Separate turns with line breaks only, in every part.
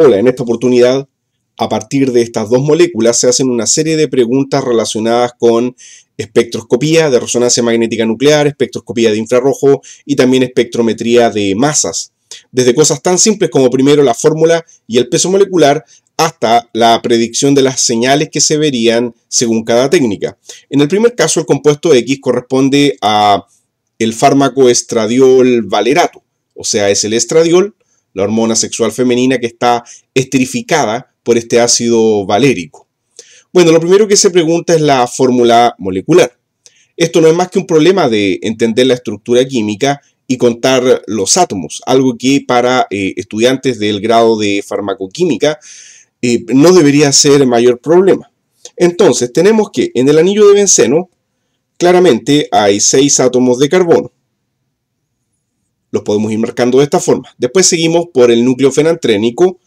Hola, en esta oportunidad, a partir de estas dos moléculas se hacen una serie de preguntas relacionadas con espectroscopía de resonancia magnética nuclear, espectroscopía de infrarrojo y también espectrometría de masas. Desde cosas tan simples como primero la fórmula y el peso molecular hasta la predicción de las señales que se verían según cada técnica. En el primer caso, el compuesto X corresponde a el fármaco estradiol valerato, o sea, es el estradiol la hormona sexual femenina que está esterificada por este ácido valérico. Bueno, lo primero que se pregunta es la fórmula molecular. Esto no es más que un problema de entender la estructura química y contar los átomos, algo que para eh, estudiantes del grado de farmacoquímica eh, no debería ser mayor problema. Entonces, tenemos que en el anillo de benceno claramente hay seis átomos de carbono. Los podemos ir marcando de esta forma. Después seguimos por el núcleo fenantrénico.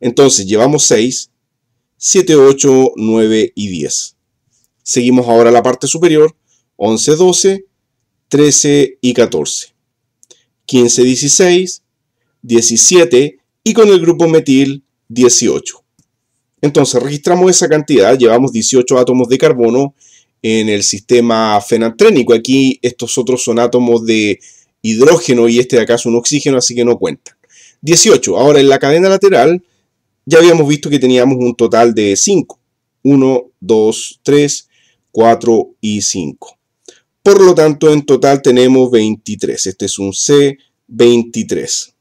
Entonces llevamos 6, 7, 8, 9 y 10. Seguimos ahora la parte superior. 11, 12, 13 y 14. 15, 16, 17 y con el grupo metil 18. Entonces registramos esa cantidad, llevamos 18 átomos de carbono en el sistema fenantrénico. Aquí estos otros son átomos de hidrógeno y este de acá es un oxígeno, así que no cuenta. 18. Ahora en la cadena lateral ya habíamos visto que teníamos un total de 5. 1, 2, 3, 4 y 5. Por lo tanto, en total tenemos 23. Este es un C23.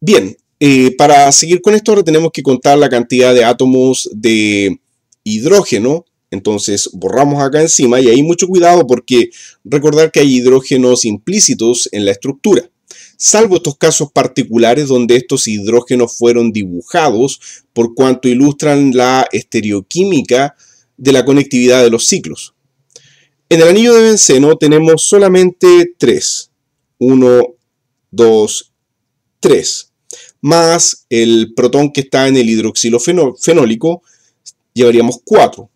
Bien, eh, para seguir con esto ahora tenemos que contar la cantidad de átomos de hidrógeno entonces borramos acá encima y hay mucho cuidado porque recordar que hay hidrógenos implícitos en la estructura, salvo estos casos particulares donde estos hidrógenos fueron dibujados por cuanto ilustran la estereoquímica de la conectividad de los ciclos. En el anillo de benceno tenemos solamente 3, 1, dos, tres. más el protón que está en el hidroxilo fenólico, llevaríamos 4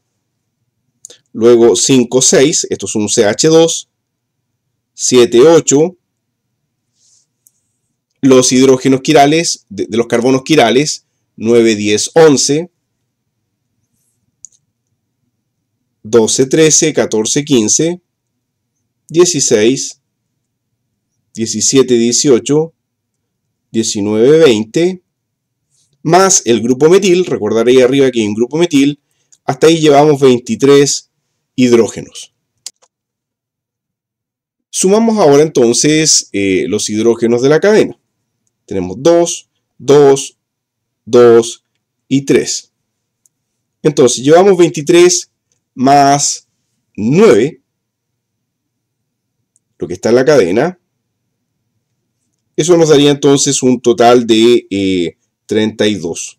Luego 5, 6, esto es un CH2. 7, 8. Los hidrógenos quirales, de, los carbonos quirales, 9, 10, 11. 12, 13, 14, 15, 16, 17, 18, 19, 20, más el grupo metil, recordar ahí arriba que hay un grupo metil, hasta ahí llevamos 23 hidrógenos. Sumamos ahora entonces eh, los hidrógenos de la cadena. Tenemos 2, 2, 2 y 3. Entonces llevamos 23 más 9, lo que está en la cadena. Eso nos daría entonces un total de eh, 32.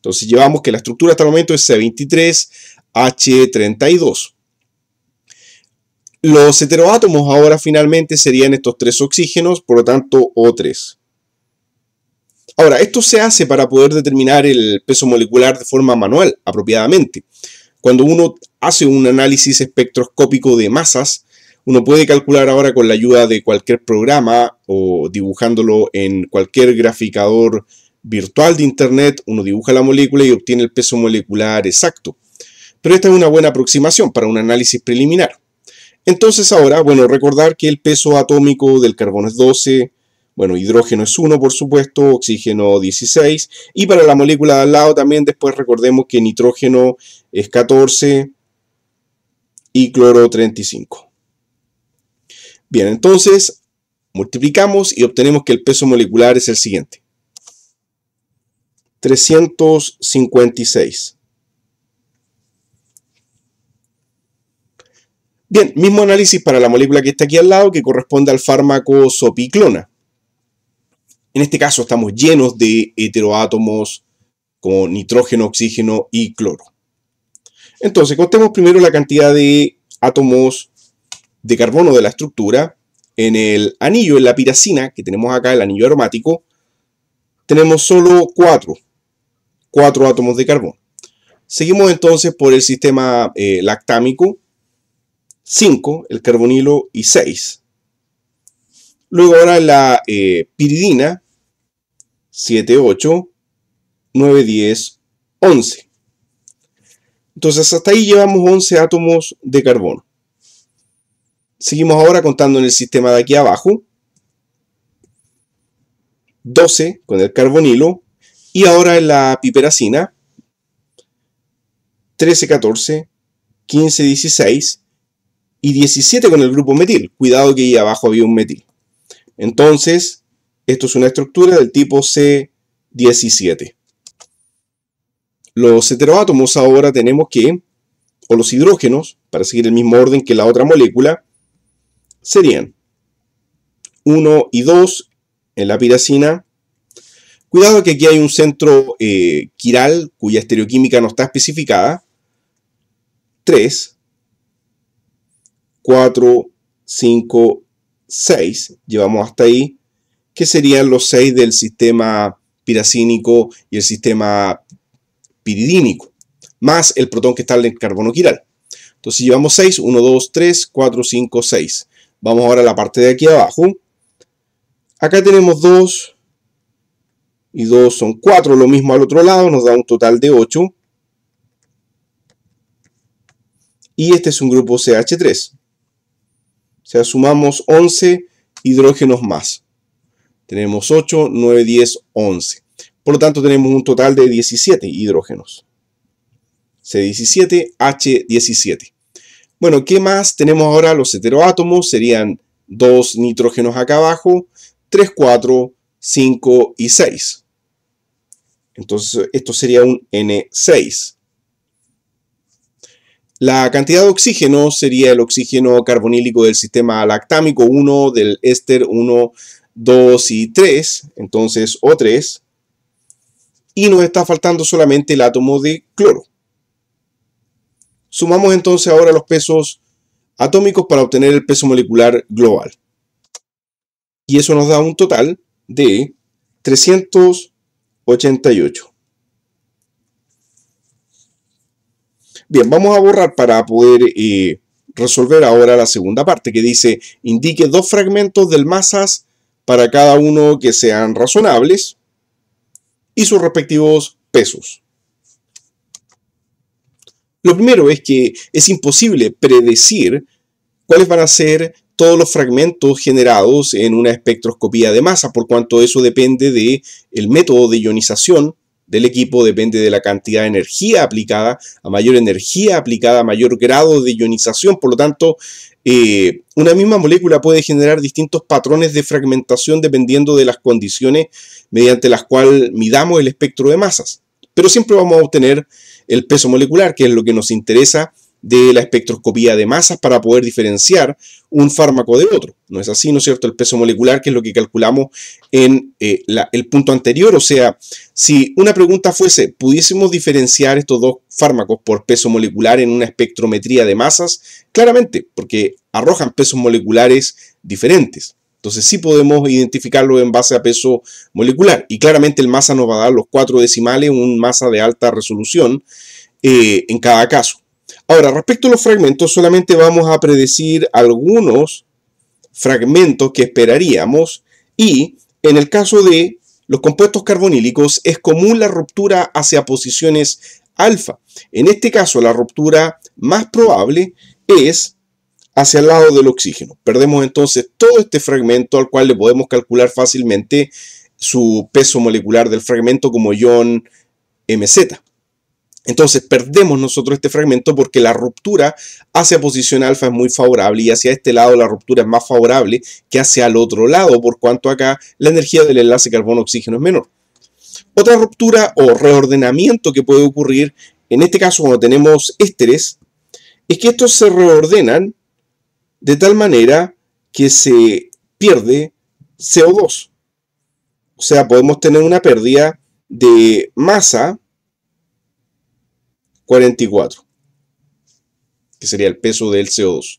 Entonces llevamos que la estructura hasta el momento es C23H32. Los heteroátomos ahora finalmente serían estos tres oxígenos, por lo tanto O3. Ahora, esto se hace para poder determinar el peso molecular de forma manual, apropiadamente. Cuando uno hace un análisis espectroscópico de masas, uno puede calcular ahora con la ayuda de cualquier programa o dibujándolo en cualquier graficador virtual de Internet, uno dibuja la molécula y obtiene el peso molecular exacto. Pero esta es una buena aproximación para un análisis preliminar. Entonces ahora, bueno, recordar que el peso atómico del carbono es 12, bueno, hidrógeno es 1 por supuesto, oxígeno 16, y para la molécula de al lado también después recordemos que nitrógeno es 14 y cloro 35. Bien, entonces multiplicamos y obtenemos que el peso molecular es el siguiente. 356. Bien, mismo análisis para la molécula que está aquí al lado, que corresponde al fármaco sopiclona. En este caso estamos llenos de heteroátomos con nitrógeno, oxígeno y cloro. Entonces, contemos primero la cantidad de átomos de carbono de la estructura. En el anillo, en la piracina que tenemos acá, el anillo aromático, tenemos solo 4. 4 átomos de carbono. Seguimos entonces por el sistema eh, lactámico, 5, el carbonilo y 6. Luego ahora la eh, piridina, 7, 8, 9, 10, 11. Entonces hasta ahí llevamos 11 átomos de carbono. Seguimos ahora contando en el sistema de aquí abajo. 12 con el carbonilo, y ahora en la piperacina, 13, 14, 15, 16 y 17 con el grupo metil. Cuidado que ahí abajo había un metil. Entonces, esto es una estructura del tipo C17. Los heteroátomos ahora tenemos que, o los hidrógenos, para seguir el mismo orden que la otra molécula, serían 1 y 2 en la piracina, Cuidado que aquí hay un centro eh, quiral cuya estereoquímica no está especificada. 3, 4, 5, 6, llevamos hasta ahí, que serían los 6 del sistema piracínico y el sistema piridínico, más el protón que está en el carbono quiral. Entonces llevamos 6, 1, 2, 3, 4, 5, 6. Vamos ahora a la parte de aquí abajo. Acá tenemos 2, y 2 son 4, lo mismo al otro lado, nos da un total de 8. Y este es un grupo CH3. O sea, sumamos 11 hidrógenos más. Tenemos 8, 9, 10, 11. Por lo tanto, tenemos un total de 17 hidrógenos. C17, H17. Bueno, ¿qué más? Tenemos ahora los heteroátomos. Serían 2 nitrógenos acá abajo, 3, 4, 5 y 6. Entonces, esto sería un N6. La cantidad de oxígeno sería el oxígeno carbonílico del sistema lactámico 1, del éster 1, 2 y 3, entonces O3. Y nos está faltando solamente el átomo de cloro. Sumamos entonces ahora los pesos atómicos para obtener el peso molecular global. Y eso nos da un total de 300 88. Bien, vamos a borrar para poder eh, resolver ahora la segunda parte que dice indique dos fragmentos del masas para cada uno que sean razonables y sus respectivos pesos. Lo primero es que es imposible predecir cuáles van a ser todos los fragmentos generados en una espectroscopía de masa, por cuanto eso depende del método de ionización del equipo, depende de la cantidad de energía aplicada, a mayor energía aplicada, a mayor grado de ionización, por lo tanto, eh, una misma molécula puede generar distintos patrones de fragmentación dependiendo de las condiciones mediante las cuales midamos el espectro de masas. Pero siempre vamos a obtener el peso molecular, que es lo que nos interesa de la espectroscopía de masas para poder diferenciar un fármaco de otro. No es así, ¿no es cierto? El peso molecular, que es lo que calculamos en eh, el punto anterior. O sea, si una pregunta fuese, ¿pudiésemos diferenciar estos dos fármacos por peso molecular en una espectrometría de masas? Claramente, porque arrojan pesos moleculares diferentes. Entonces sí podemos identificarlo en base a peso molecular. Y claramente el masa nos va a dar los cuatro decimales, un masa de alta resolución eh, en cada caso. Ahora, respecto a los fragmentos, solamente vamos a predecir algunos fragmentos que esperaríamos y en el caso de los compuestos carbonílicos es común la ruptura hacia posiciones alfa. En este caso, la ruptura más probable es hacia el lado del oxígeno. Perdemos entonces todo este fragmento al cual le podemos calcular fácilmente su peso molecular del fragmento como ion MZ. Entonces perdemos nosotros este fragmento porque la ruptura hacia posición alfa es muy favorable y hacia este lado la ruptura es más favorable que hacia el otro lado, por cuanto acá la energía del enlace carbono-oxígeno es menor. Otra ruptura o reordenamiento que puede ocurrir, en este caso cuando tenemos ésteres, es que estos se reordenan de tal manera que se pierde CO2. O sea, podemos tener una pérdida de masa 44, que sería el peso del CO2.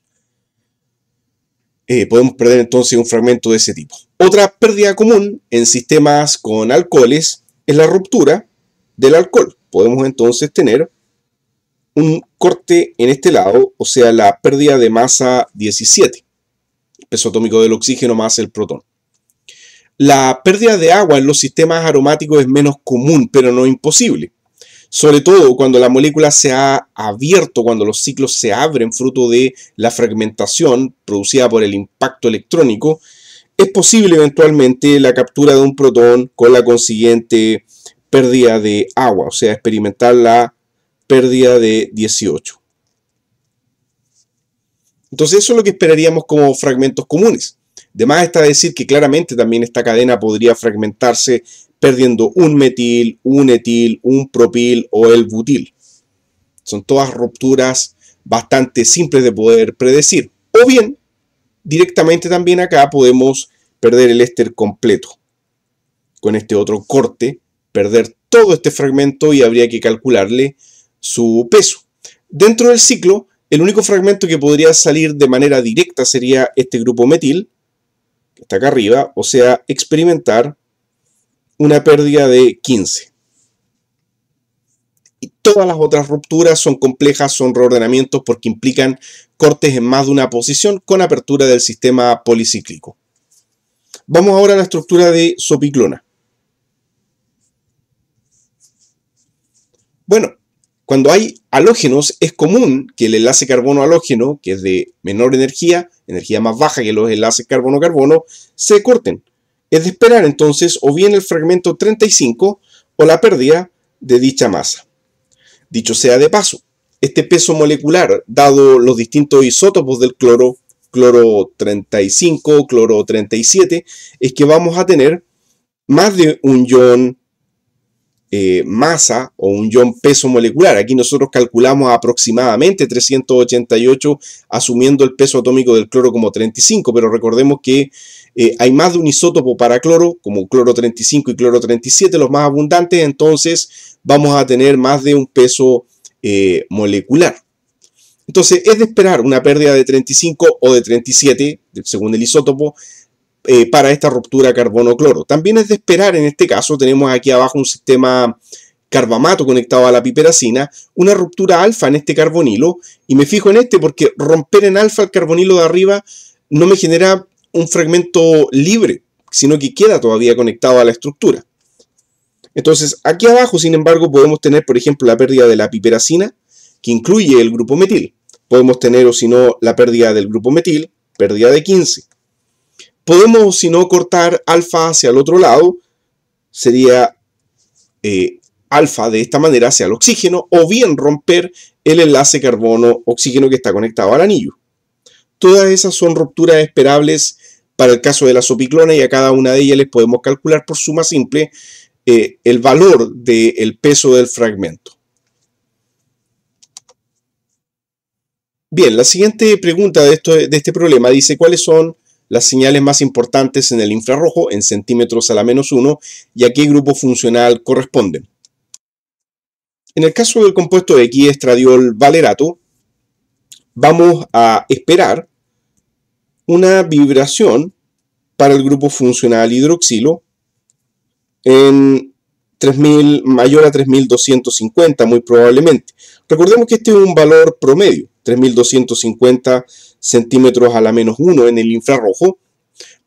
Eh, podemos perder entonces un fragmento de ese tipo. Otra pérdida común en sistemas con alcoholes es la ruptura del alcohol. Podemos entonces tener un corte en este lado, o sea, la pérdida de masa 17, peso atómico del oxígeno más el protón. La pérdida de agua en los sistemas aromáticos es menos común, pero no imposible sobre todo cuando la molécula se ha abierto, cuando los ciclos se abren fruto de la fragmentación producida por el impacto electrónico, es posible eventualmente la captura de un protón con la consiguiente pérdida de agua, o sea, experimentar la pérdida de 18. Entonces eso es lo que esperaríamos como fragmentos comunes. Además está decir que claramente también esta cadena podría fragmentarse perdiendo un metil, un etil, un propil o el butil. Son todas rupturas bastante simples de poder predecir. O bien, directamente también acá podemos perder el éster completo. Con este otro corte, perder todo este fragmento y habría que calcularle su peso. Dentro del ciclo, el único fragmento que podría salir de manera directa sería este grupo metil, que está acá arriba, o sea, experimentar una pérdida de 15. Y todas las otras rupturas son complejas, son reordenamientos porque implican cortes en más de una posición con apertura del sistema policíclico. Vamos ahora a la estructura de sopiclona. Bueno, cuando hay halógenos es común que el enlace carbono-halógeno, que es de menor energía, energía más baja que los enlaces carbono-carbono, se corten. Es de esperar entonces o bien el fragmento 35 o la pérdida de dicha masa. Dicho sea de paso, este peso molecular, dado los distintos isótopos del cloro, cloro 35, cloro 37, es que vamos a tener más de un ion eh, masa o un ion peso molecular. Aquí nosotros calculamos aproximadamente 388 asumiendo el peso atómico del cloro como 35, pero recordemos que eh, hay más de un isótopo para cloro, como cloro 35 y cloro 37, los más abundantes, entonces vamos a tener más de un peso eh, molecular. Entonces es de esperar una pérdida de 35 o de 37, según el isótopo, eh, para esta ruptura carbono-cloro. También es de esperar, en este caso tenemos aquí abajo un sistema carbamato conectado a la piperacina, una ruptura alfa en este carbonilo, y me fijo en este porque romper en alfa el carbonilo de arriba no me genera un fragmento libre, sino que queda todavía conectado a la estructura. Entonces, aquí abajo, sin embargo, podemos tener, por ejemplo, la pérdida de la piperacina, que incluye el grupo metil. Podemos tener, o si no, la pérdida del grupo metil, pérdida de 15. Podemos, si no, cortar alfa hacia el otro lado, sería eh, alfa de esta manera hacia el oxígeno, o bien romper el enlace carbono-oxígeno que está conectado al anillo. Todas esas son rupturas esperables para el caso de las opiclonas y a cada una de ellas les podemos calcular por suma simple eh, el valor del peso del fragmento. Bien, la siguiente pregunta de, de este problema dice cuáles son las señales más importantes en el infrarrojo en centímetros a la menos 1 y a qué grupo funcional corresponden. En el caso del compuesto de X estradiol valerato, vamos a esperar una vibración para el grupo funcional hidroxilo en 3000, mayor a 3250 muy probablemente. Recordemos que este es un valor promedio, 3250 centímetros a la menos 1 en el infrarrojo.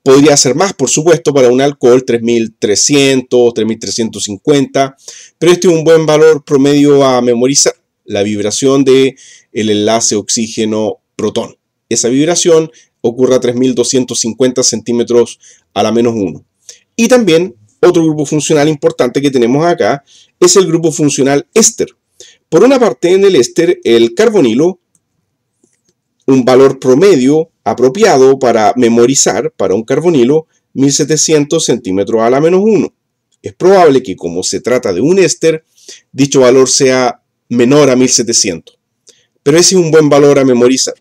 Podría ser más, por supuesto, para un alcohol 3300, 3350, pero este es un buen valor promedio a memorizar, la vibración de el enlace oxígeno-protón. Esa vibración ocurra 3.250 centímetros a la menos 1. Y también otro grupo funcional importante que tenemos acá es el grupo funcional éster. Por una parte, en el éster, el carbonilo, un valor promedio apropiado para memorizar para un carbonilo, 1700 centímetros a la menos 1. Es probable que como se trata de un éster, dicho valor sea menor a 1700. Pero ese es un buen valor a memorizar.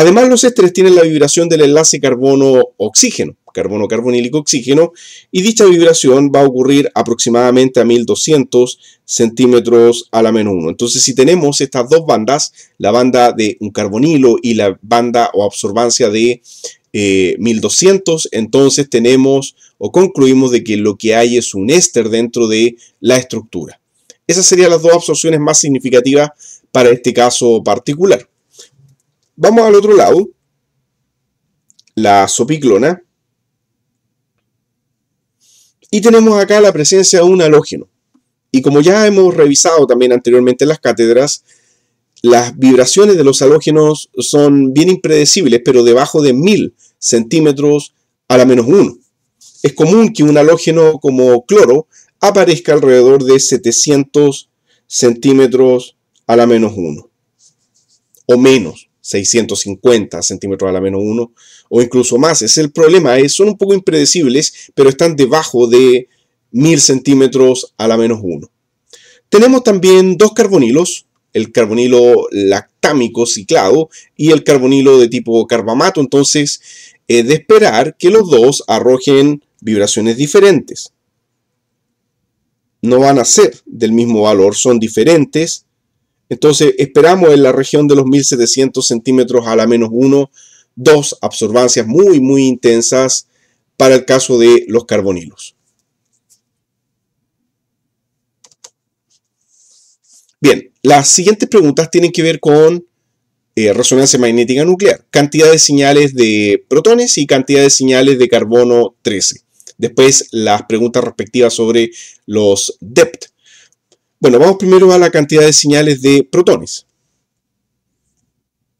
Además, los ésteres tienen la vibración del enlace carbono-oxígeno, carbono carbonílico oxígeno, y dicha vibración va a ocurrir aproximadamente a 1200 centímetros a la menos 1. Entonces, si tenemos estas dos bandas, la banda de un carbonilo y la banda o absorbancia de 1200, eh, entonces tenemos o concluimos de que lo que hay es un éster dentro de la estructura. Esas serían las dos absorciones más significativas para este caso particular. Vamos al otro lado. La sopiclona. Y tenemos acá la presencia de un halógeno. Y como ya hemos revisado también anteriormente en las cátedras, las vibraciones de los halógenos son bien impredecibles, pero debajo de 1000 centímetros a la menos uno. Es común que un halógeno como cloro aparezca alrededor de 700 centímetros a la menos uno o menos. 650 centímetros a la menos 1 o incluso más. Es el problema, es, eh, son un poco impredecibles, pero están debajo de 1000 centímetros a la menos 1. Tenemos también dos carbonilos, el carbonilo lactámico ciclado y el carbonilo de tipo carbamato. Entonces, es eh, de esperar que los dos arrojen vibraciones diferentes. No van a ser del mismo valor, son diferentes entonces esperamos en la región de los 1700 centímetros a la menos 1, dos absorbancias muy, muy intensas para el caso de los carbonilos. Bien, las siguientes preguntas tienen que ver con eh, resonancia magnética nuclear, cantidad de señales de protones y cantidad de señales de carbono 13. Después las preguntas respectivas sobre los DEPT, bueno, vamos primero a la cantidad de señales de protones.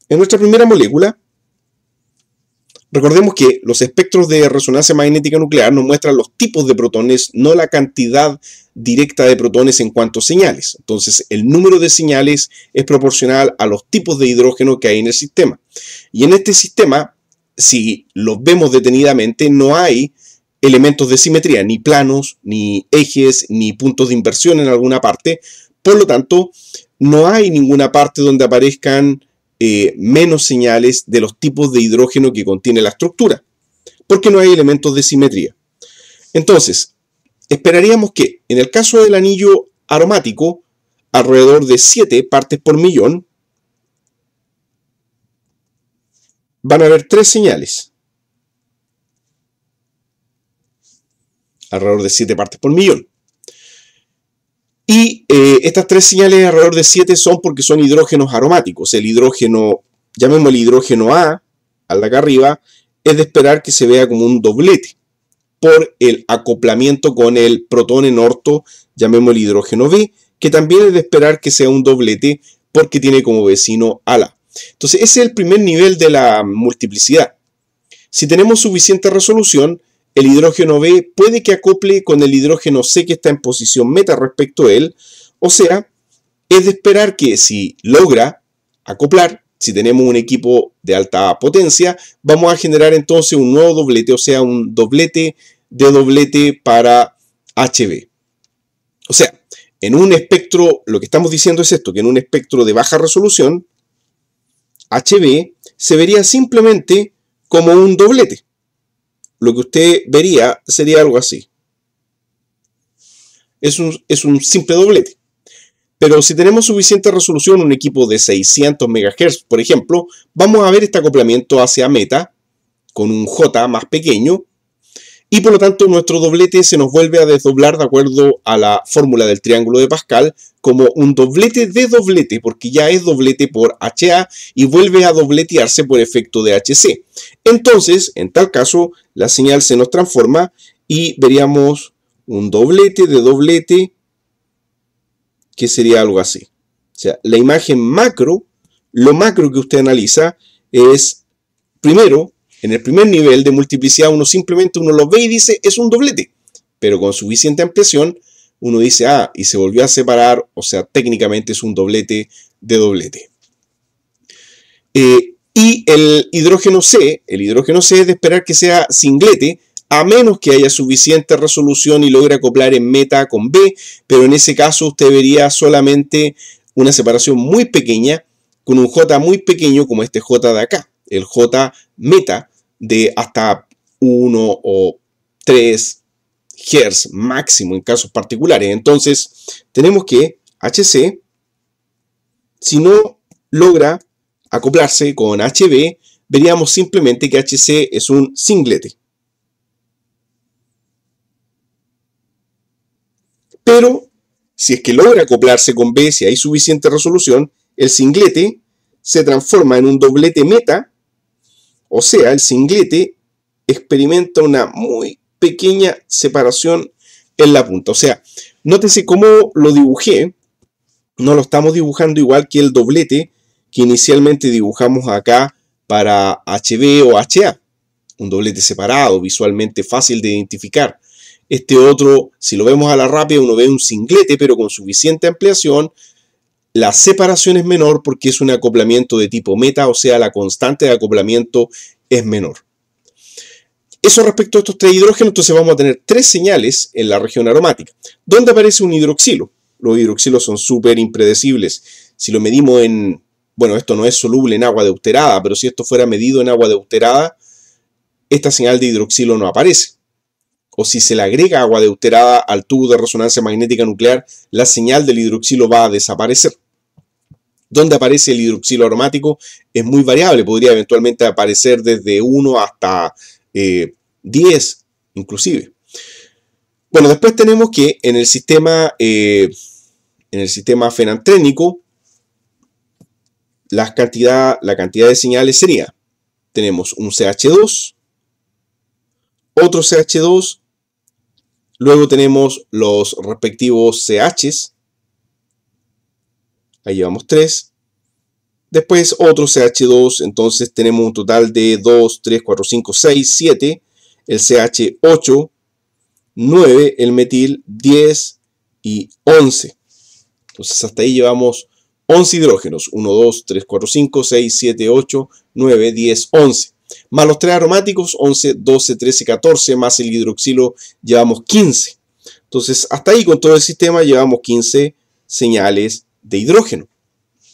En nuestra primera molécula, recordemos que los espectros de resonancia magnética nuclear nos muestran los tipos de protones, no la cantidad directa de protones en cuanto a señales. Entonces, el número de señales es proporcional a los tipos de hidrógeno que hay en el sistema. Y en este sistema, si los vemos detenidamente, no hay elementos de simetría, ni planos, ni ejes, ni puntos de inversión en alguna parte. Por lo tanto, no hay ninguna parte donde aparezcan eh, menos señales de los tipos de hidrógeno que contiene la estructura, porque no hay elementos de simetría. Entonces, esperaríamos que, en el caso del anillo aromático, alrededor de 7 partes por millón, van a haber tres señales. alrededor de 7 partes por millón. Y eh, estas tres señales alrededor de 7 son porque son hidrógenos aromáticos. El hidrógeno, llamemos el hidrógeno A, al de acá arriba, es de esperar que se vea como un doblete por el acoplamiento con el protón en orto, llamemos el hidrógeno B, que también es de esperar que sea un doblete porque tiene como vecino ala. Entonces ese es el primer nivel de la multiplicidad. Si tenemos suficiente resolución, el hidrógeno B puede que acople con el hidrógeno C que está en posición meta respecto a él, o sea, es de esperar que si logra acoplar, si tenemos un equipo de alta potencia, vamos a generar entonces un nuevo doblete, o sea, un doblete de doblete para HB. O sea, en un espectro, lo que estamos diciendo es esto, que en un espectro de baja resolución, HB se vería simplemente como un doblete lo que usted vería sería algo así. Es un, simple doblete. Pero si tenemos suficiente resolución, un equipo de 600 MHz, por ejemplo, vamos a ver este acoplamiento hacia meta con un J más pequeño y por lo tanto nuestro doblete se nos vuelve a desdoblar de acuerdo a la fórmula del triángulo de Pascal como un doblete de doblete porque ya es doblete por HA y vuelve a dobletearse por efecto de HC. Entonces, en tal caso, la señal se nos transforma y veríamos un doblete de doblete que sería algo así. O sea, la imagen macro, lo macro que usted analiza es primero en el primer nivel de multiplicidad uno simplemente uno lo ve y dice es un doblete, pero con suficiente ampliación uno dice, ah, y se volvió a separar, o sea, técnicamente es un doblete de doblete. Eh, y el hidrógeno C, el hidrógeno C es de esperar que sea singlete, a menos que haya suficiente resolución y logre acoplar en meta con B, pero en ese caso usted vería solamente una separación muy pequeña, con un J muy pequeño como este J de acá, el J meta, de hasta 1 o 3 Hz máximo en casos particulares. Entonces, tenemos que HC, si no logra acoplarse con HB, veríamos simplemente que HC es un singlete. Pero, si es que logra acoplarse con B, si hay suficiente resolución, el singlete se transforma en un doblete meta o sea, el singlete experimenta una muy pequeña separación en la punta. O sea, nótese cómo lo dibujé. No lo estamos dibujando igual que el doblete que inicialmente dibujamos acá para HB o HA. Un doblete separado, visualmente fácil de identificar. Este otro, si lo vemos a la rápida, uno ve un singlete, pero con suficiente ampliación la separación es menor porque es un acoplamiento de tipo meta, o sea, la constante de acoplamiento es menor. Eso respecto a estos tres hidrógenos, entonces vamos a tener tres señales en la región aromática. ¿Dónde aparece un hidroxilo? Los hidroxilos son súper impredecibles. Si lo medimos en, bueno, esto no es soluble en agua deuterada, pero si esto fuera medido en agua deuterada, esta señal de hidroxilo no aparece. O si se le agrega agua deuterada al tubo de resonancia magnética nuclear, la señal del hidroxilo va a desaparecer donde aparece el hidroxilo aromático es muy variable. Podría eventualmente aparecer desde 1 hasta 10 eh, inclusive. Bueno, después tenemos que en el sistema, eh, en el fenantrénico, la cantidad, la cantidad de señales sería, tenemos un CH2, otro CH2, luego tenemos los respectivos CHs, Ahí llevamos 3. Después otro CH2, entonces tenemos un total de 2, 3, 4, 5, 6, 7. El CH8, 9, el metil, 10 y 11. Entonces hasta ahí llevamos 11 hidrógenos. 1, 2, 3, 4, 5, 6, 7, 8, 9, 10, 11. Más los 3 aromáticos, 11, 12, 13, 14, más el hidroxilo, llevamos 15. Entonces hasta ahí con todo el sistema llevamos 15 señales de hidrógeno.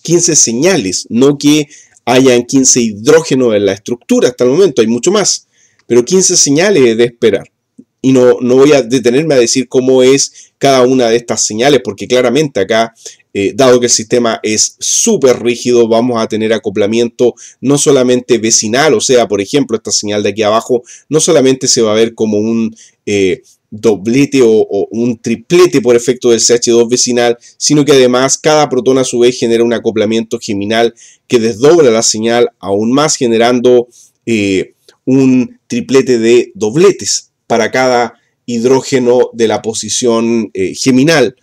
15 señales, no que hayan 15 hidrógeno en la estructura hasta el momento, hay mucho más, pero 15 señales de esperar. Y no, no voy a detenerme a decir cómo es cada una de estas señales, porque claramente acá, eh, dado que el sistema es súper rígido, vamos a tener acoplamiento no solamente vecinal, o sea, por ejemplo, esta señal de aquí abajo, no solamente se va a ver como un... Eh, doblete o, un triplete por efecto del CH2 vecinal, sino que además cada protón a su vez genera un acoplamiento geminal que desdobla la señal aún más generando eh, un triplete de dobletes para cada hidrógeno de la posición eh, geminal.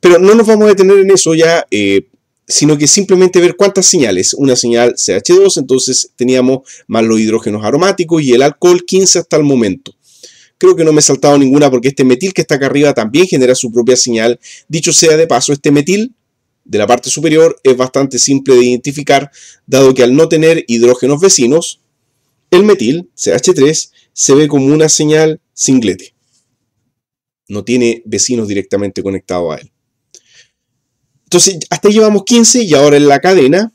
Pero no nos vamos a detener en eso ya, eh, sino que simplemente ver cuántas señales. Una señal CH2, entonces teníamos más los hidrógenos aromáticos y el alcohol 15 hasta el momento. Creo que no me he saltado ninguna porque este metil que está acá arriba también genera su propia señal. Dicho sea de paso, este metil de la parte superior es bastante simple de identificar, dado que al no tener hidrógenos vecinos, el metil, CH3, se ve como una señal singlete. No tiene vecinos directamente conectados a él. Entonces, hasta llevamos 15 y ahora en la cadena,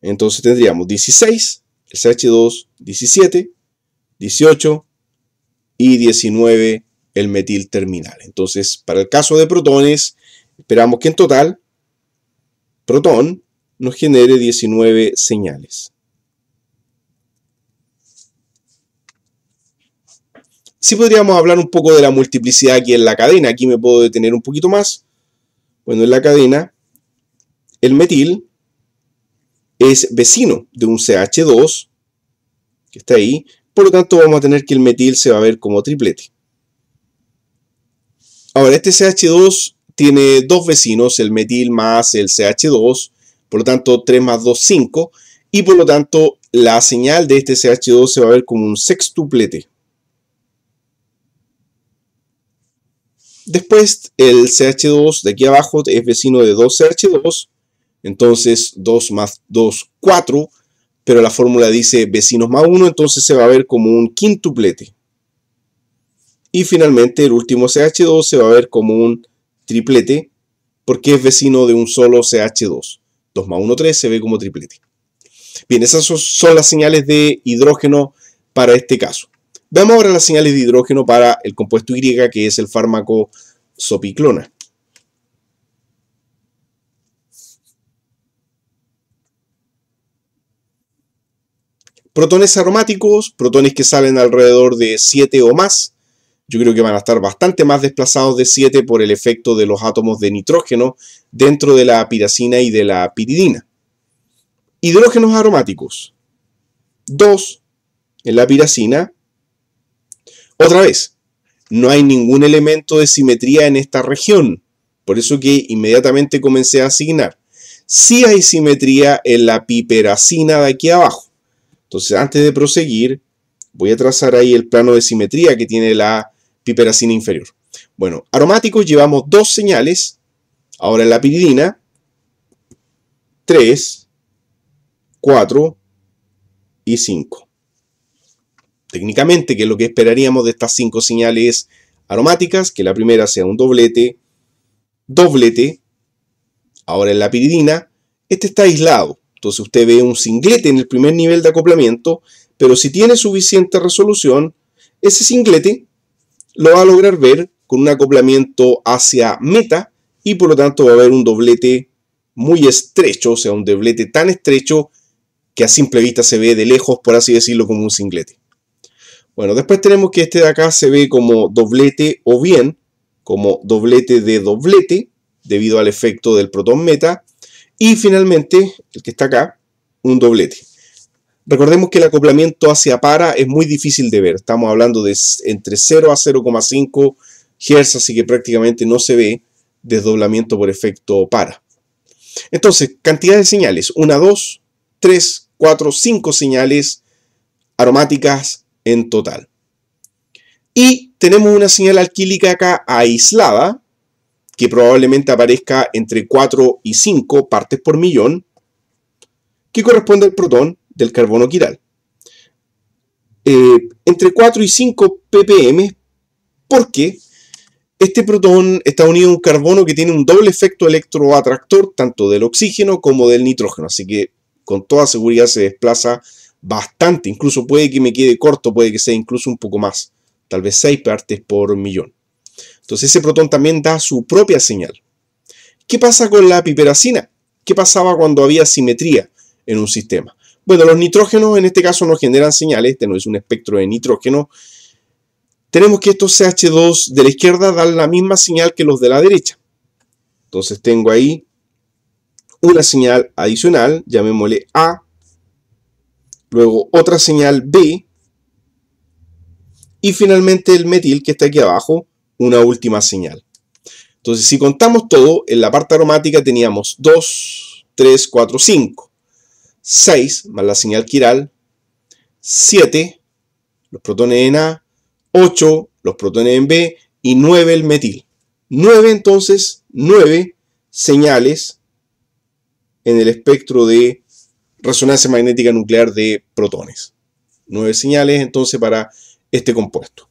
entonces tendríamos 16, el CH2, 17, 18, y 19 el metil terminal. Entonces, para el caso de protones, esperamos que en total, protón nos genere 19 señales. Si podríamos hablar un poco de la multiplicidad aquí en la cadena, aquí me puedo detener un poquito más. Bueno, en la cadena, el metil es vecino de un CH2, que está ahí, por lo tanto, vamos a tener que el metil se va a ver como triplete. Ahora, este CH2 tiene dos vecinos, el metil más el CH2, por lo tanto 3 más 2, 5, y por lo tanto la señal de este CH2 se va a ver como un sextuplete. Después el CH2 de aquí abajo es vecino de 2CH2, entonces 2 más 2, 4, pero la fórmula dice vecinos más uno, entonces se va a ver como un quintuplete. Y finalmente el último CH2 se va a ver como un triplete, porque es vecino de un solo CH2. 2 más 1, 3 se ve como triplete. Bien, esas son las señales de hidrógeno para este caso. Veamos ahora las señales de hidrógeno para el compuesto Y, que es el fármaco sopiclona. Protones aromáticos, protones que salen alrededor de 7 o más. Yo creo que van a estar bastante más desplazados de 7 por el efecto de los átomos de nitrógeno dentro de la piracina y de la piridina. Hidrógenos aromáticos. 2 en la piracina. Otra vez, no hay ningún elemento de simetría en esta región. Por eso que inmediatamente comencé a asignar. Sí hay simetría en la piperacina de aquí abajo. Entonces, antes de proseguir, voy a trazar ahí el plano de simetría que tiene la piperacina inferior. Bueno, aromáticos llevamos dos señales. Ahora en la piridina, tres, cuatro y cinco. Técnicamente, que lo que esperaríamos de estas cinco señales aromáticas, que la primera sea un doblete, doblete. Ahora en la piridina, este está aislado. Entonces usted ve un singlete en el primer nivel de acoplamiento, pero si tiene suficiente resolución, ese singlete lo va a lograr ver con un acoplamiento hacia meta y por lo tanto va a haber un doblete muy estrecho, o sea, un doblete tan estrecho que a simple vista se ve de lejos, por así decirlo, como un singlete. Bueno, después tenemos que este de acá se ve como doblete o bien como doblete de doblete, debido al efecto del protón meta, y finalmente, el que está acá, un doblete. Recordemos que el acoplamiento hacia para es muy difícil de ver. Estamos hablando de entre 0 a 0,5 Hz, así que prácticamente no se ve desdoblamiento por efecto para. Entonces, cantidad de señales. 1, 2, 3, 4, 5 señales aromáticas en total. Y tenemos una señal alquílica acá aislada, que probablemente aparezca entre 4 y 5 partes por millón, que corresponde al protón del carbono quiral. Eh, entre 4 y 5 ppm, porque este protón está unido a un carbono que tiene un doble efecto electroatractor, tanto del oxígeno como del nitrógeno, así que con toda seguridad se desplaza bastante, incluso puede que me quede corto, puede que sea incluso un poco más, tal vez 6 partes por millón. Entonces ese protón también da su propia señal. ¿Qué pasa con la piperacina? ¿Qué pasaba cuando había simetría en un sistema? Bueno, los nitrógenos en este caso no generan señales, este no es un espectro de nitrógeno. Tenemos que estos CH2 de la izquierda dan la misma señal que los de la derecha. Entonces tengo ahí una señal adicional, llamémosle A, luego otra señal B, y finalmente el metil que está aquí abajo una última señal. Entonces, si contamos todo, en la parte aromática teníamos 2, 3, 4, 5, 6 más la señal quiral, 7 los protones en A, 8 los protones en B y 9 el metil. 9 entonces, 9 señales en el espectro de resonancia magnética nuclear de protones. 9 señales entonces para este compuesto.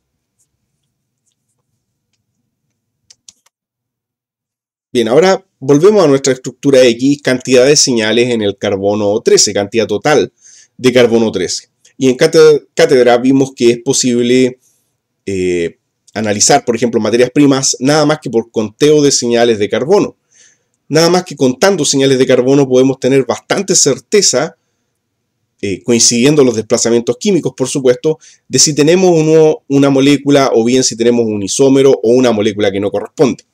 Bien, ahora volvemos a nuestra estructura X, cantidad de señales en el carbono 13, cantidad total de carbono 13. Y en cátedra vimos que es posible eh, analizar, por ejemplo, materias primas nada más que por conteo de señales de carbono. Nada más que contando señales de carbono podemos tener bastante certeza, eh, coincidiendo los desplazamientos químicos, por supuesto, de si tenemos una molécula o bien si tenemos un isómero o una molécula que no corresponde.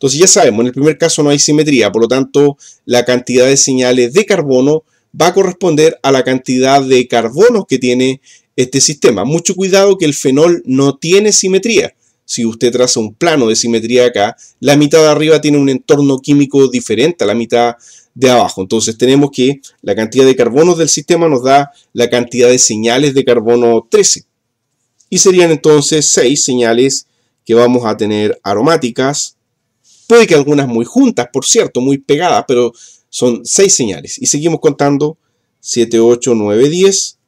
Entonces ya sabemos, en el primer caso no hay simetría, por lo tanto la cantidad de señales de carbono va a corresponder a la cantidad de carbonos que tiene este sistema. Mucho cuidado que el fenol no tiene simetría. Si usted traza un plano de simetría acá, la mitad de arriba tiene un entorno químico diferente a la mitad de abajo. Entonces tenemos que la cantidad de carbonos del sistema nos da la cantidad de señales de carbono 13. Y serían entonces 6 señales que vamos a tener aromáticas, Puede que algunas muy juntas, por cierto, muy pegadas, pero son seis señales. Y seguimos contando 7, 8, 9, 10,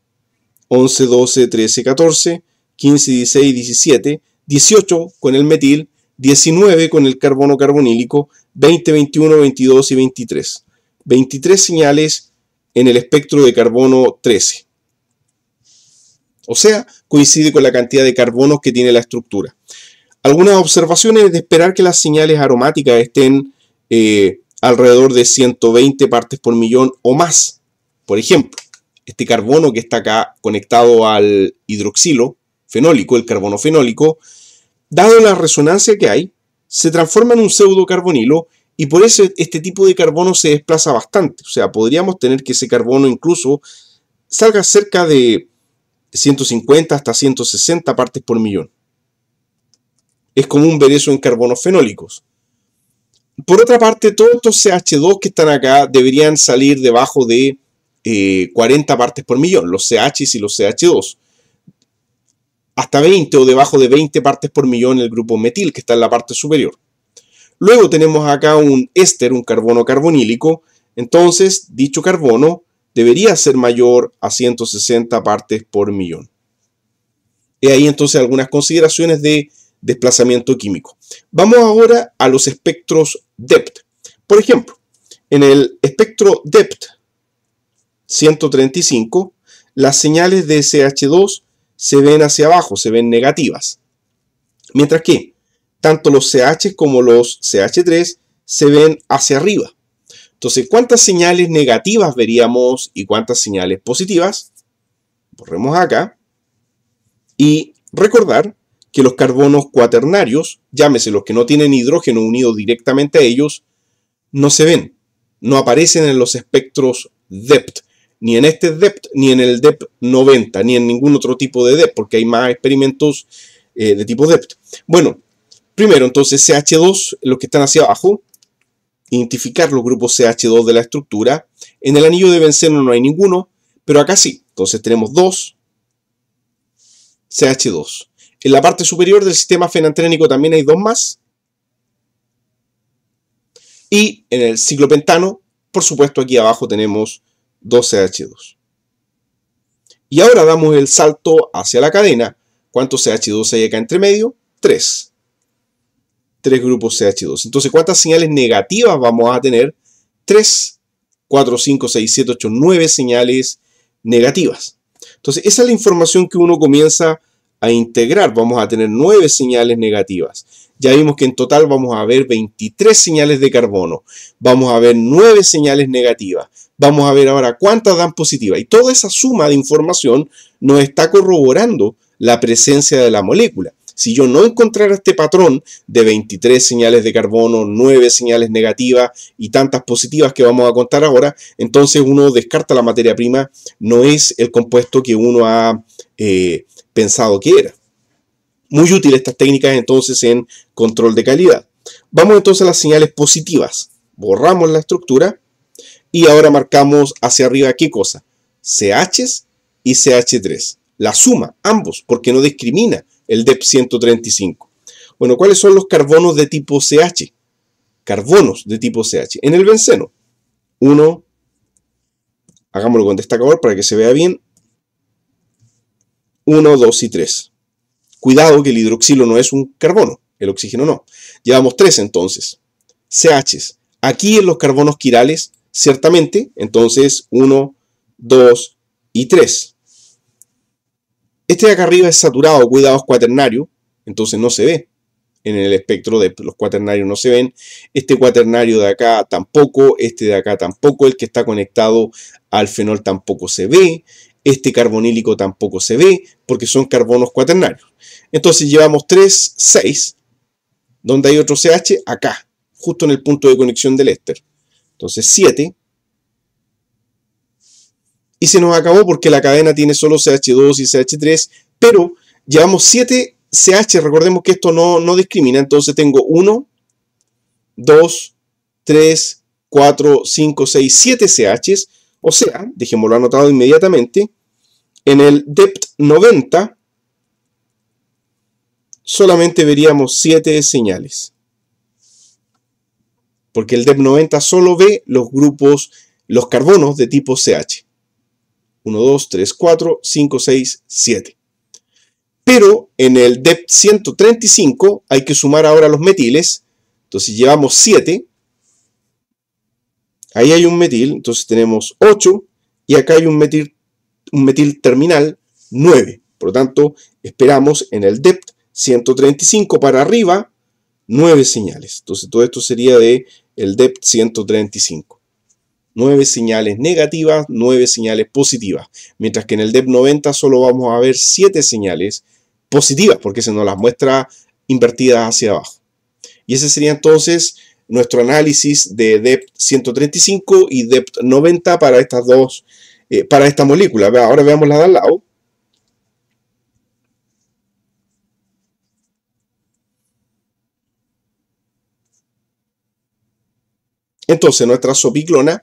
11, 12, 13, 14, 15, 16, 17, 18 con el metil, 19 con el carbono carbonílico, 20, 21, 22 y 23. 23 señales en el espectro de carbono 13. O sea, coincide con la cantidad de carbonos que tiene la estructura. Algunas observaciones de esperar que las señales aromáticas estén eh, alrededor de 120 partes por millón o más. Por ejemplo, este carbono que está acá conectado al hidroxilo fenólico, el carbono fenólico, dado la resonancia que hay, se transforma en un pseudo carbonilo y por eso este tipo de carbono se desplaza bastante. O sea, podríamos tener que ese carbono incluso salga cerca de 150 hasta 160 partes por millón. Es común ver eso en carbonos fenólicos. Por otra parte, todos estos CH2 que están acá deberían salir debajo de 40 eh, partes por millón, los CH y los CH2. Hasta 20 o debajo de 20 partes por millón el grupo metil, que está en la parte superior. Luego tenemos acá un éster, un carbono carbonílico. Entonces, dicho carbono debería ser mayor a 160 partes por millón. Y ahí entonces algunas consideraciones de desplazamiento químico. Vamos ahora a los espectros DEPT. Por ejemplo, en el espectro DEPT 135, las señales de CH2 se ven hacia abajo, se ven negativas. Mientras que tanto los CH como los CH3 se ven hacia arriba. Entonces, ¿cuántas señales negativas veríamos y cuántas señales positivas? Borremos acá. Y recordar que los carbonos cuaternarios, llámese los que no tienen hidrógeno unido directamente a ellos, no se ven, no aparecen en los espectros DEPT, ni en este DEPT, ni en el DEPT 90, ni en ningún otro tipo de DEPT, porque hay más experimentos eh, de tipo DEPT. Bueno, primero entonces CH2, los que están hacia abajo, identificar los grupos CH2 de la estructura. En el anillo de benceno no hay ninguno, pero acá sí. Entonces tenemos dos CH2. En la parte superior del sistema fenantrénico también hay dos más. Y en el ciclopentano, por supuesto, aquí abajo tenemos dos ch 2 Y ahora damos el salto hacia la cadena. ¿Cuántos CH2 hay acá entre medio? Tres. Tres grupos CH2. Entonces, ¿cuántas señales negativas vamos a tener? Tres, cuatro, cinco, seis, siete, ocho, nueve señales negativas. Entonces, esa es la información que uno comienza a a integrar, vamos a tener nueve señales negativas. Ya vimos que en total vamos a ver 23 señales de carbono, vamos a ver nueve señales negativas, vamos a ver ahora cuántas dan positiva. Y toda esa suma de información nos está corroborando la presencia de la molécula. Si yo no encontrara este patrón de 23 señales de carbono, 9 señales negativas y tantas positivas que vamos a contar ahora, entonces uno descarta la materia prima, no es el compuesto que uno ha eh, pensado que era. Muy útil estas técnicas entonces en control de calidad. Vamos entonces a las señales positivas. Borramos la estructura y ahora marcamos hacia arriba qué cosa. CH y CH3. La suma, ambos, porque no discrimina el DEP 135. Bueno, ¿cuáles son los carbonos de tipo CH? Carbonos de tipo CH. En el benceno, 1, hagámoslo con destacador para que se vea bien, 1, 2 y 3. Cuidado que el hidroxilo no es un carbono, el oxígeno no. Llevamos 3 entonces, CHs. Aquí en los carbonos quirales, ciertamente, entonces 1, 2 y 3. Este de acá arriba es saturado, cuidados cuaternario, entonces no se ve. En el espectro de los cuaternarios no se ven. Este cuaternario de acá tampoco, este de acá tampoco, el que está conectado al fenol tampoco se ve. Este carbonílico tampoco se ve porque son carbonos cuaternarios. Entonces llevamos 3, 6, donde hay otro CH acá, justo en el punto de conexión del éster. Entonces 7, y se nos acabó porque la cadena tiene solo CH2 y CH3, pero llevamos 7 CH, recordemos que esto no, discrimina, entonces tengo 1, 2, 3, 4, 5, 6, 7 CH, o sea, dejémoslo anotado inmediatamente, en el dept 90 solamente veríamos 7 señales. Porque el dept 90 solo ve los grupos, los carbonos de tipo CH. 1, 2, 3, 4, 5, 6, 7. Pero en el DEP 135 hay que sumar ahora los metiles. Entonces llevamos 7. Ahí hay un metil, entonces tenemos 8. Y acá hay un metil, un metil terminal, 9. Por lo tanto, esperamos en el DEP 135 para arriba, 9 señales. Entonces todo esto sería de el DEP 135. 9 señales negativas, 9 señales positivas. Mientras que en el DEP90 solo vamos a ver 7 señales positivas, porque se nos las muestra invertidas hacia abajo. Y ese sería entonces nuestro análisis de DEP 135 y DEP 90 para estas dos, eh, para esta molécula. Ahora veamos de al lado. Entonces, nuestra sopiclona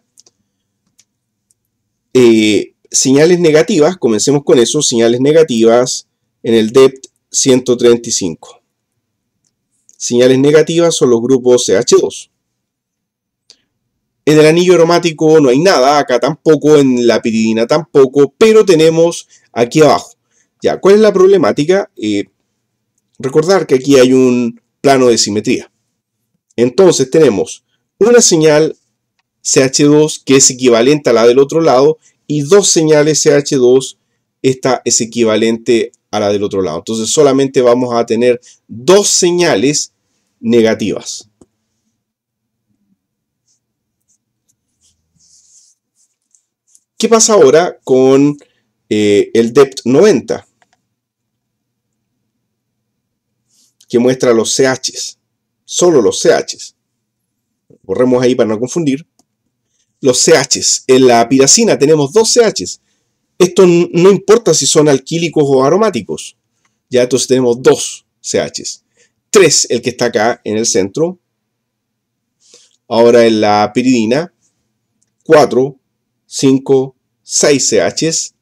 eh, señales negativas, comencemos con eso, señales negativas en el DEPT 135. Señales negativas son los grupos CH2. En el anillo aromático no hay nada, acá tampoco, en la piridina tampoco, pero tenemos aquí abajo. Ya, ¿cuál es la problemática? Eh, recordar que aquí hay un plano de simetría. Entonces tenemos una señal CH2 que es equivalente a la del otro lado y dos señales CH2, esta es equivalente a la del otro lado. Entonces solamente vamos a tener dos señales negativas. ¿Qué pasa ahora con eh, el DEPT 90? Que muestra los CHs, solo los CHs. Corremos ahí para no confundir los CHs. En la piracina tenemos dos CHs. Esto no importa si son alquílicos o aromáticos. Ya entonces tenemos dos CHs. Tres, el que está acá en el centro. Ahora en la piridina, cuatro, cinco, seis CHs.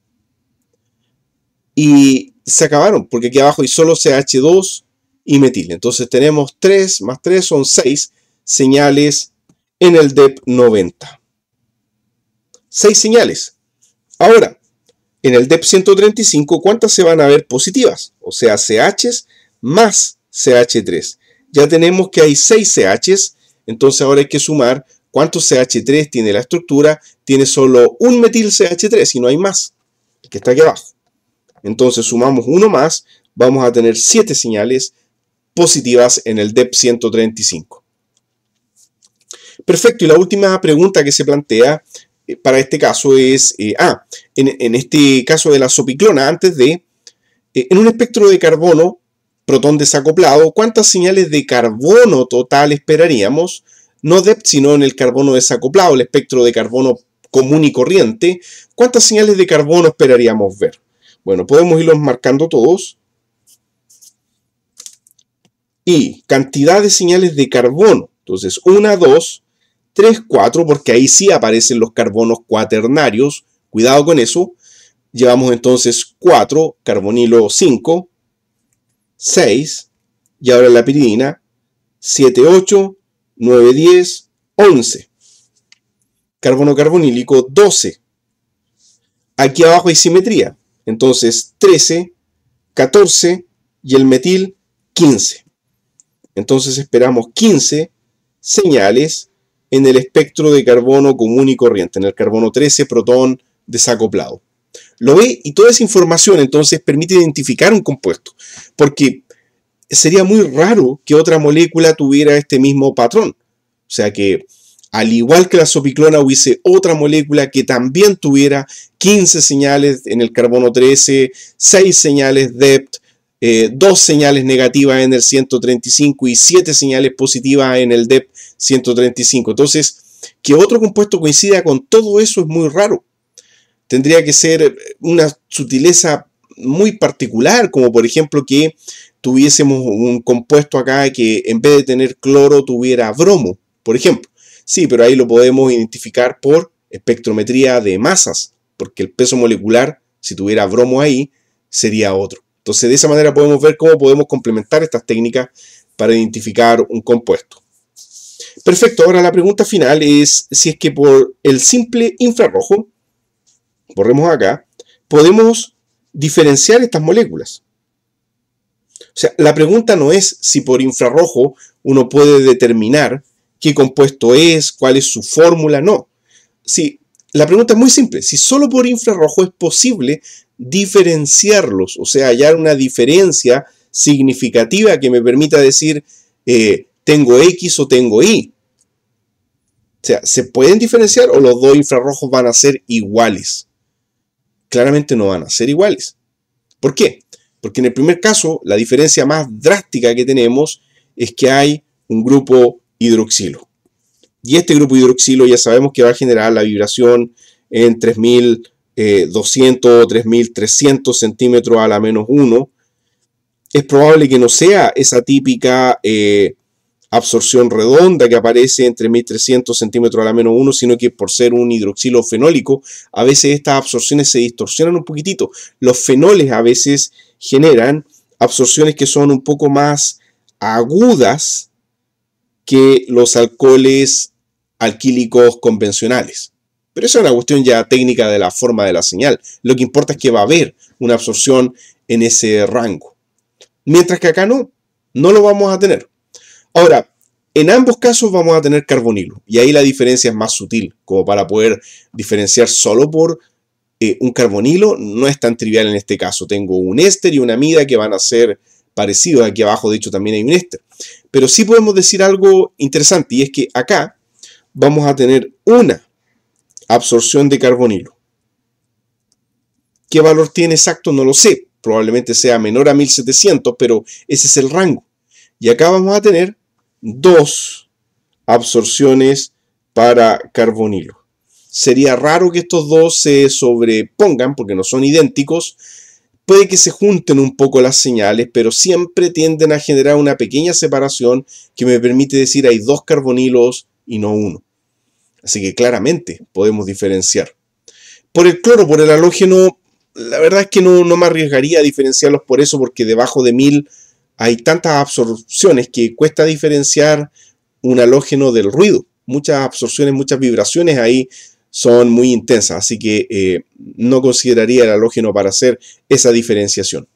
Y se acabaron, porque aquí abajo hay solo CH2 y metil. Entonces tenemos tres más tres son seis señales en el DEP 90 seis señales. Ahora, en el DEP 135, ¿cuántas se van a ver positivas? O sea, CH más CH3. Ya tenemos que hay seis CH. entonces ahora hay que sumar cuántos CH3 tiene la estructura. Tiene solo un metil CH3 y no hay más, el que está aquí abajo. Entonces sumamos uno más, vamos a tener siete señales positivas en el DEP 135. Perfecto, y la última pregunta que se plantea eh, para este caso es, eh, ah, en, este caso de la sopiclona, antes de, eh, en un espectro de carbono, protón desacoplado, ¿cuántas señales de carbono total esperaríamos? No DEPT, sino en el carbono desacoplado, el espectro de carbono común y corriente, ¿cuántas señales de carbono esperaríamos ver? Bueno, podemos irlos marcando todos. Y cantidad de señales de carbono. Entonces, una, dos, 3, 4, porque ahí sí aparecen los carbonos cuaternarios. Cuidado con eso. Llevamos entonces 4, carbonilo 5, 6, y ahora la piridina 7, 8, 9, 10, 11. Carbono carbonílico 12. Aquí abajo hay simetría. Entonces 13, 14 y el metil 15. Entonces esperamos 15 señales en el espectro de carbono común y corriente, en el carbono 13, protón desacoplado. Lo ve y toda esa información entonces permite identificar un compuesto, porque sería muy raro que otra molécula tuviera este mismo patrón. O sea que, al igual que la sopiclona, hubiese otra molécula que también tuviera 15 señales en el carbono 13, 6 señales DEPT, e eh, dos señales negativas en el 135 y siete señales positivas en el DEP 135. Entonces, que otro compuesto coincida con todo eso es muy raro. Tendría que ser una sutileza muy particular, como por ejemplo que tuviésemos un compuesto acá que en vez de tener cloro tuviera bromo, por ejemplo. Sí, pero ahí lo podemos identificar por espectrometría de masas, porque el peso molecular, si tuviera bromo ahí, sería otro. Entonces, de esa manera podemos ver cómo podemos complementar estas técnicas para identificar un compuesto. Perfecto, ahora la pregunta final es si es que por el simple infrarrojo, borremos acá, podemos diferenciar estas moléculas. O sea, la pregunta no es si por infrarrojo uno puede determinar qué compuesto es, cuál es su fórmula, no. Si, la pregunta es muy simple, si solo por infrarrojo es posible diferenciarlos, o sea, hallar una diferencia significativa que me permita decir eh, tengo X o tengo Y. O sea, ¿se pueden diferenciar o los dos infrarrojos van a ser iguales? Claramente no van a ser iguales. ¿Por qué? Porque en el primer caso, la diferencia más drástica que tenemos es que hay un grupo hidroxilo. Y este grupo hidroxilo ya sabemos que va a generar la vibración en 3000 200 o 3.300 centímetros a la menos 1, es probable que no sea esa típica eh, absorción redonda que aparece entre 1300 centímetros a la menos 1, sino que por ser un hidroxilo fenólico, a veces estas absorciones se distorsionan un poquitito. Los fenoles a veces generan absorciones que son un poco más agudas que los alcoholes alquílicos convencionales. Pero eso es una cuestión ya técnica de la forma de la señal. Lo que importa es que va a haber una absorción en ese rango. Mientras que acá no, no lo vamos a tener. Ahora, en ambos casos vamos a tener carbonilo y ahí la diferencia es más sutil, como para poder diferenciar solo por eh, un carbonilo no es tan trivial en este caso. Tengo un éster y una amida que van a ser parecidos. Aquí abajo, de hecho, también hay un éster. Pero sí podemos decir algo interesante y es que acá vamos a tener una Absorción de carbonilo. ¿Qué valor tiene exacto? No lo sé. Probablemente sea menor a 1700, pero ese es el rango. Y acá vamos a tener dos absorciones para carbonilo. Sería raro que estos dos se sobrepongan porque no son idénticos. Puede que se junten un poco las señales, pero siempre tienden a generar una pequeña separación que me permite decir hay dos carbonilos y no uno. Así que claramente podemos diferenciar. Por el cloro, por el halógeno, la verdad es que no, no me arriesgaría a diferenciarlos por eso, porque debajo de 1000 hay tantas absorciones que cuesta diferenciar un halógeno del ruido. Muchas absorciones, muchas vibraciones ahí son muy intensas, así que eh, no consideraría el halógeno para hacer esa diferenciación.